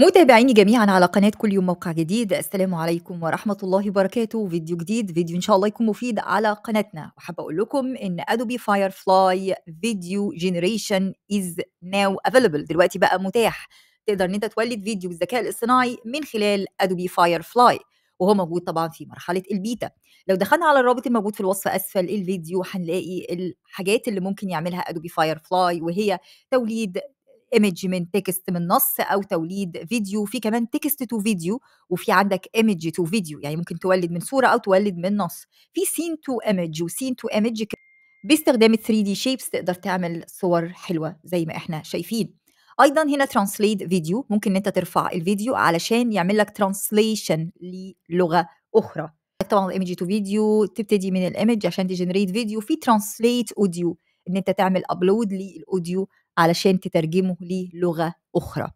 متابعيني جميعا على قناة كل يوم موقع جديد السلام عليكم ورحمة الله وبركاته فيديو جديد فيديو إن شاء الله يكون مفيد على قناتنا وحابة أقول لكم إن أدوبي فاير فلاي فيديو جينيريشن إز ناو أفيلبل دلوقتي بقى متاح تقدر إن أنت تولد فيديو بالذكاء الاصطناعي من خلال أدوبي فاير فلاي وهو موجود طبعا في مرحله البيتا لو دخلنا على الرابط الموجود في الوصف اسفل الفيديو هنلاقي الحاجات اللي ممكن يعملها ادوبي فاير فلاي وهي توليد ايمج من تكست من نص او توليد فيديو في كمان تكست تو فيديو وفي عندك ايمج تو فيديو يعني ممكن تولد من صوره او تولد من نص في سين تو ايمج وسين تو ايمج باستخدام ال 3 دي شيبس تقدر تعمل صور حلوه زي ما احنا شايفين ايضا هنا ترانسليت فيديو ممكن انت ترفع الفيديو علشان يعمل لك ترانسليشن للغه اخرى طبعا الايمج تو فيديو تبتدي من الايمج عشان تجنريت فيديو في ترانسليت اوديو ان انت تعمل ابلود للاوديو علشان تترجمه للغة أخرى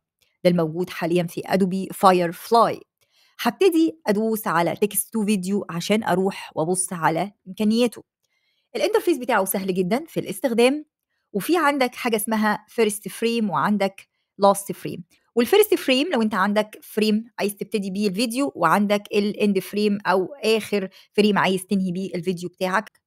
ده الموجود حاليا في أدوبي فاير فلاي هبتدي أدوس على تكست تو فيديو عشان أروح وأبص على إمكانياته الانترفيس بتاعه سهل جدا في الاستخدام وفي عندك حاجة اسمها فيرست فريم وعندك لاست فريم والفيرست فريم لو انت عندك فريم عايز تبتدي بيه الفيديو وعندك الاند فريم او اخر فريم عايز تنهي بيه الفيديو بتاعك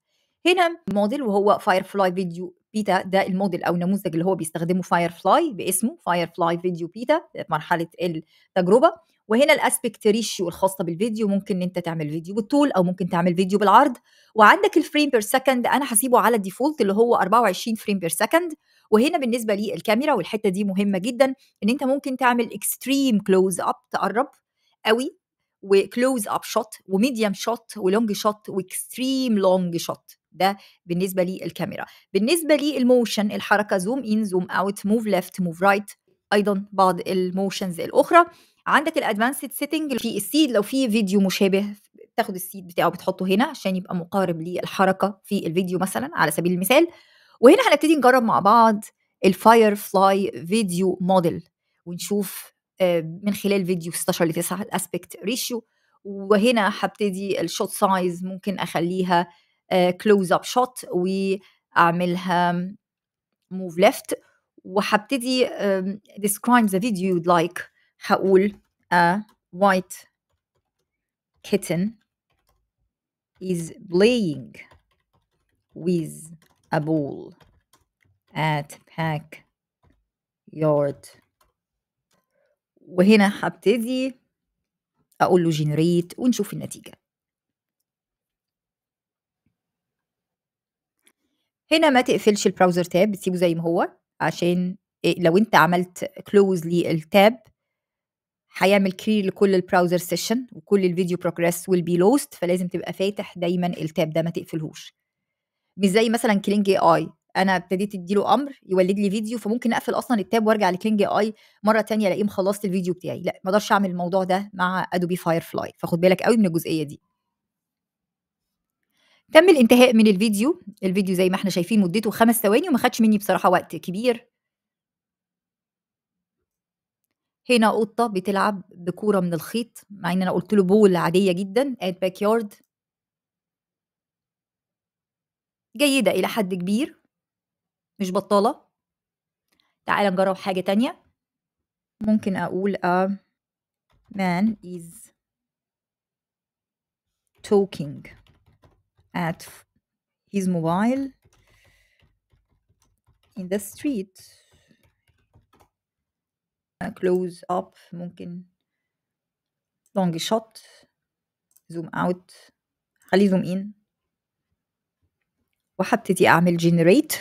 هنا موديل وهو فاير فلاي فيديو بيتا ده الموديل او النموذج اللي هو بيستخدمه فاير فلاي باسمه فاير فلاي فيديو بيتا مرحله التجربه وهنا الاسبكت ريشيو الخاصه بالفيديو ممكن انت تعمل فيديو بالطول او ممكن تعمل فيديو بالعرض وعندك الفريم بير سكند انا هسيبه على الديفولت اللي هو 24 فريم بير سكند وهنا بالنسبه للكاميرا والحته دي مهمه جدا ان انت ممكن تعمل اكستريم كلوز اب تقرب قوي وكلوز اب شوت وميديم شوت ولونج شوت واكستريم لونج شوت ده بالنسبه للكاميرا بالنسبه للموشن الحركه زوم ان زوم اوت موف ليفت موف رايت ايضا بعض الموشنز الاخرى عندك الادفانسد سيتنج في السيد لو في فيديو مشابه تاخد السيد بتاعه بتحطه هنا عشان يبقى مقارب للحركه في الفيديو مثلا على سبيل المثال وهنا هنبتدي نجرب مع بعض الفاير فلاي فيديو موديل ونشوف آه، من خلال فيديو 16 ل 9 الاسبكت ريشيو وهنا هبتدي الشوت سايز ممكن اخليها كلوز اب شوت واعملها موف ليفت وهبتدي describe the video you'd like هقول a white kitten is playing with a ball at backyard وهنا هبتدي اقول له جنريت ونشوف النتيجه هنا ما تقفلش البراوزر تاب بتسيبه زي ما هو عشان إيه، لو انت عملت كلوز للتاب هيعمل كلير لكل البراوزر سيشن وكل الفيديو بروجريس ويل بي لوست فلازم تبقى فاتح دايما التاب ده ما تقفلهوش مش زي مثلا كلينج اي اي انا ابتديت اديله امر يولد لي فيديو فممكن اقفل اصلا التاب وارجع لكلينج اي مره ثانيه الاقيه مخلصت الفيديو بتاعي لا ما اقدرش اعمل الموضوع ده مع ادوبي فاير فلاي فخد بالك قوي من الجزئيه دي تم الانتهاء من الفيديو، الفيديو زي ما إحنا شايفين مدته خمس ثواني وما خدش مني بصراحة وقت كبير. هنا قطة بتلعب بكورة من الخيط، مع إن أنا قلت له بول عادية جدًا باك يارد جيدة إلى حد كبير، مش بطالة. تعالى نجرب حاجة تانية. ممكن أقول a آه، man is talking. at his mobile in the street A uh, close up ممكن long shot zoom out خليه zoom in وهبتدي اعمل generate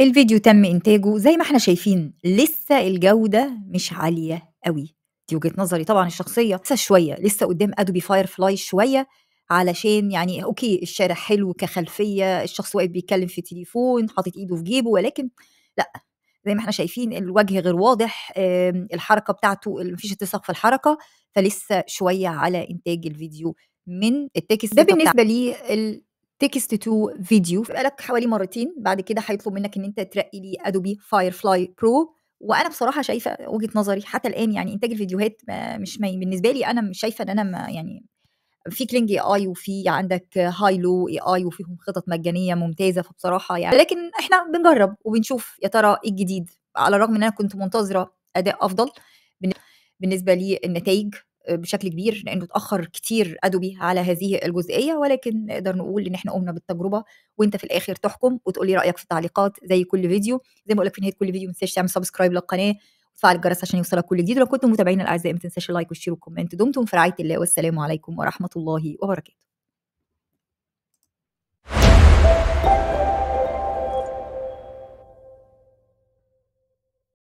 الفيديو تم انتاجه زي ما احنا شايفين لسه الجودة مش عالية قوي دي وجهه نظري طبعا الشخصيه لسه شويه لسه قدام ادوبي فاير فلاي شويه علشان يعني اوكي الشارع حلو كخلفيه الشخص واقف بيتكلم في تليفون حاطط ايده في جيبه ولكن لا زي ما احنا شايفين الوجه غير واضح الحركه بتاعته مفيش اتساق في الحركه فلسه شويه على انتاج الفيديو من التكست ده بالنسبه لي التكست تو فيديو لك حوالي مرتين بعد كده هيطلب منك ان انت ترقي لي ادوبي فاير فلاي برو وانا بصراحه شايفه وجهه نظري حتى الان يعني انتاج الفيديوهات مش مي... بالنسبه لي انا مش شايفه ان انا ما يعني في كلينج اي اي وفي عندك هاي لو اي اي وفيهم خطط مجانيه ممتازه فبصراحه يعني لكن احنا بنجرب وبنشوف يا ترى ايه الجديد على الرغم ان انا كنت منتظره اداء افضل بالنسبه للنتائج بشكل كبير لانه اتاخر كتير ادوبي على هذه الجزئيه ولكن نقدر نقول ان احنا قمنا بالتجربه وانت في الاخر تحكم وتقول لي رايك في التعليقات زي كل فيديو زي ما بقول لك في نهايه كل فيديو ما تنساش تعمل سبسكرايب للقناه وتفعل الجرس عشان يوصلك كل جديد ولو كنتم متابعين الاعزاء ما تنساش اللايك والشير والكومنت دمتم في رعايه الله والسلام عليكم ورحمه الله وبركاته